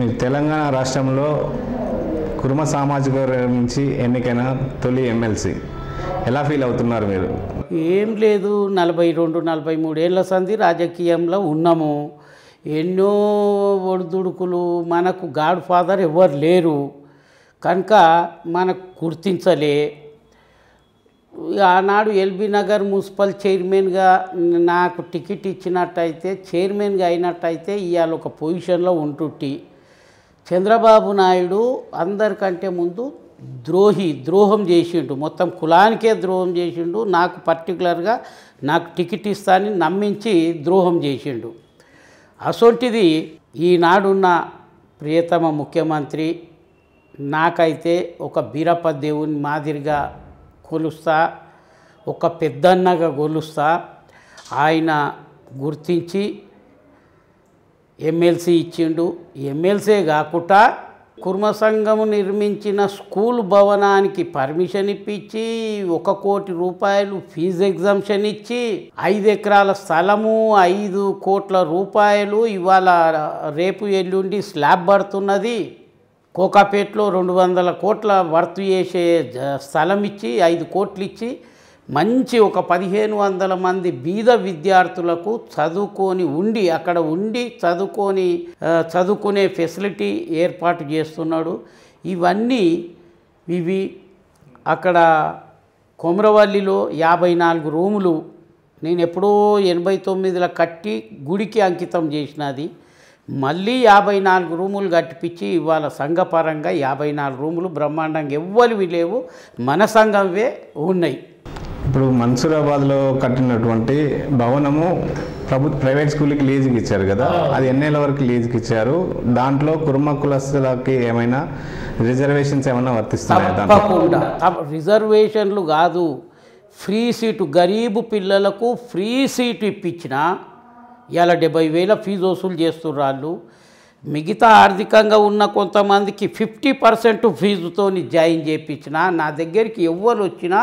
మీ తెలంగాణ రాష్ట్రంలో కుర్మ సామాజిక వర్గం నుంచి ఎన్నికైన తొలి ఎమ్మెల్సీ ఎలా ఫీల్ అవుతున్నారు మీరు ఏం లేదు నలభై రెండు నలభై మూడేళ్ళ సంధి రాజకీయంలో ఉన్నాము ఎన్నో ఒడిదుడుకులు మనకు గాడ్ ఫాదర్ ఎవరు లేరు కనుక మనకు గుర్తించలే ఆనాడు ఎల్బీ నగర్ మున్సిపల్ చైర్మన్గా నాకు టికెట్ ఇచ్చినట్టయితే చైర్మన్గా అయినట్టయితే ఇవాళ ఒక పొజిషన్లో ఉంటుంటి చంద్రబాబు నాయుడు అందరికంటే ముందు ద్రోహి ద్రోహం చేసిండు మొత్తం కులానికే ద్రోహం చేసిండు నాకు పర్టికులర్గా నాకు టికెట్ ఇస్తానని నమ్మించి ద్రోహం చేసిండు అసొంటిది ఈనాడున్న ప్రియతమ ముఖ్యమంత్రి నాకైతే ఒక బీరప్ప దేవుని మాదిరిగా కొలుస్తా ఒక పెద్దన్నగా కొలుస్తా ఆయన గుర్తించి ఎమ్మెల్సీ ఇచ్చిండు ఎమ్మెల్సీ కాకుండా కుర్మ సంఘం నిర్మించిన స్కూల్ భవనానికి పర్మిషన్ ఇప్పించి ఒక కోటి రూపాయలు ఫీజు ఎగ్జామ్షన్ ఇచ్చి ఐదు ఎకరాల స్థలము ఐదు కోట్ల రూపాయలు ఇవాళ రేపు ఎల్లుండి స్లాబ్ పడుతున్నది కోకాపేటలో రెండు వందల కోట్ల వర్త్ చేసే స్థలం ఇచ్చి ఐదు కోట్లు ఇచ్చి మంచి ఒక పదిహేను వందల మంది బీద విద్యార్థులకు చదువుకొని ఉండి అక్కడ ఉండి చదువుకొని చదువుకునే ఫెసిలిటీ ఏర్పాటు చేస్తున్నాడు ఇవన్నీ ఇవి అక్కడ కొమరవల్లిలో యాభై నాలుగు రూములు నేను ఎప్పుడో ఎనభై తొమ్మిదిలో కట్టి గుడికి అంకితం చేసినది మళ్ళీ యాభై నాలుగు రూములు కట్టిపించి ఇవాళ సంఘపరంగా యాభై నాలుగు రూములు బ్రహ్మాండంగా ఎవ్వరివి లేవు మన సంఘంవే ఉన్నాయి ఇప్పుడు మన్సూరాబాద్లో కట్టినటువంటి భవనము ప్రభు ప్రైవేట్ స్కూల్కి లీజుకి ఇచ్చారు కదా అది ఎన్నేళ్ళ వరకు లీజుకి ఇచ్చారు దాంట్లో కుర్మ కులస్తులకి ఏమైనా రిజర్వేషన్స్ ఏమైనా వర్తిస్తున్నాయా రిజర్వేషన్లు కాదు ఫ్రీ సీటు గరీబు పిల్లలకు ఫ్రీ సీటు ఇప్పించిన ఇలా డెబ్బై వేల ఫీజు వసూలు చేస్తున్నారు మిగతా ఆర్థికంగా ఉన్న కొంతమందికి ఫిఫ్టీ పర్సెంట్ ఫీజుతోని జాయిన్ చేయించిన నా దగ్గరికి ఎవరు వచ్చినా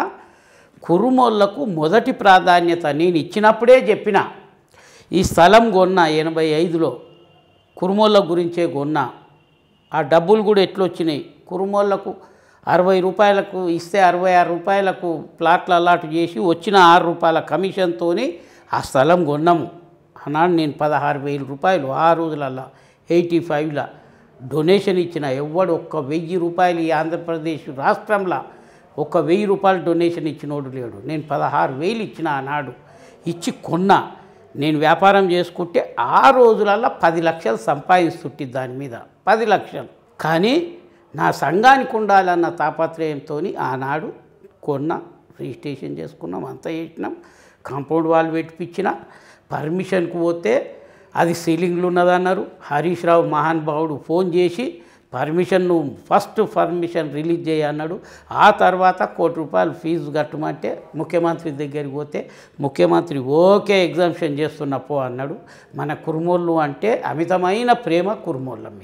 కురుమోళ్లకు మొదటి ప్రాధాన్యత నేను ఇచ్చినప్పుడే చెప్పిన ఈ స్థలం కొన్న ఎనభై ఐదులో కురుమోళ్ళ గురించే కొన్న ఆ డబ్బులు కూడా ఎట్లొచ్చినాయి కురుమోళ్లకు అరవై రూపాయలకు ఇస్తే అరవై ఆరు రూపాయలకు ప్లాట్లు అలాట్ చేసి వచ్చిన ఆరు రూపాయల కమిషన్తోనే ఆ స్థలం కొన్నాము అన్నాడు నేను పదహారు వేల రూపాయలు ఆ రోజులల్లా ఎయిటీ ఫైవ్లో డొనేషన్ ఇచ్చిన ఎవ్వడు ఒక్క వెయ్యి రూపాయలు ఈ ఆంధ్రప్రదేశ్ రాష్ట్రంలో ఒక వెయ్యి రూపాయలు డొనేషన్ ఇచ్చినోడు లేడు నేను పదహారు వేలు ఇచ్చిన ఆనాడు ఇచ్చి కొన్నా నేను వ్యాపారం చేసుకుంటే ఆ రోజులల్లో పది లక్షలు సంపాదిస్తుంటే దాని మీద పది లక్షలు కానీ నా సంఘానికి ఉండాలన్న తాపత్రయంతో ఆనాడు కొన్న రిజిస్ట్రేషన్ చేసుకున్నాం అంతా చేసినాం కాంపౌండ్ వాల్ పెట్టిపించిన పర్మిషన్కి పోతే అది సీలింగ్లు ఉన్నదన్నారు హరీష్ రావు మహానుభావుడు ఫోన్ చేసి పర్మిషన్ నువ్వు ఫస్ట్ పర్మిషన్ రిలీజ్ చేయన్నాడు ఆ తర్వాత కోటి రూపాయలు ఫీజు కట్టమంటే ముఖ్యమంత్రి దగ్గరికి పోతే ముఖ్యమంత్రి ఓకే ఎగ్జామ్షన్ చేస్తున్నప్పు పో అన్నాడు మన కుర్మోళ్ళు అంటే అమితమైన ప్రేమ కుర్మోళ్ళ మీద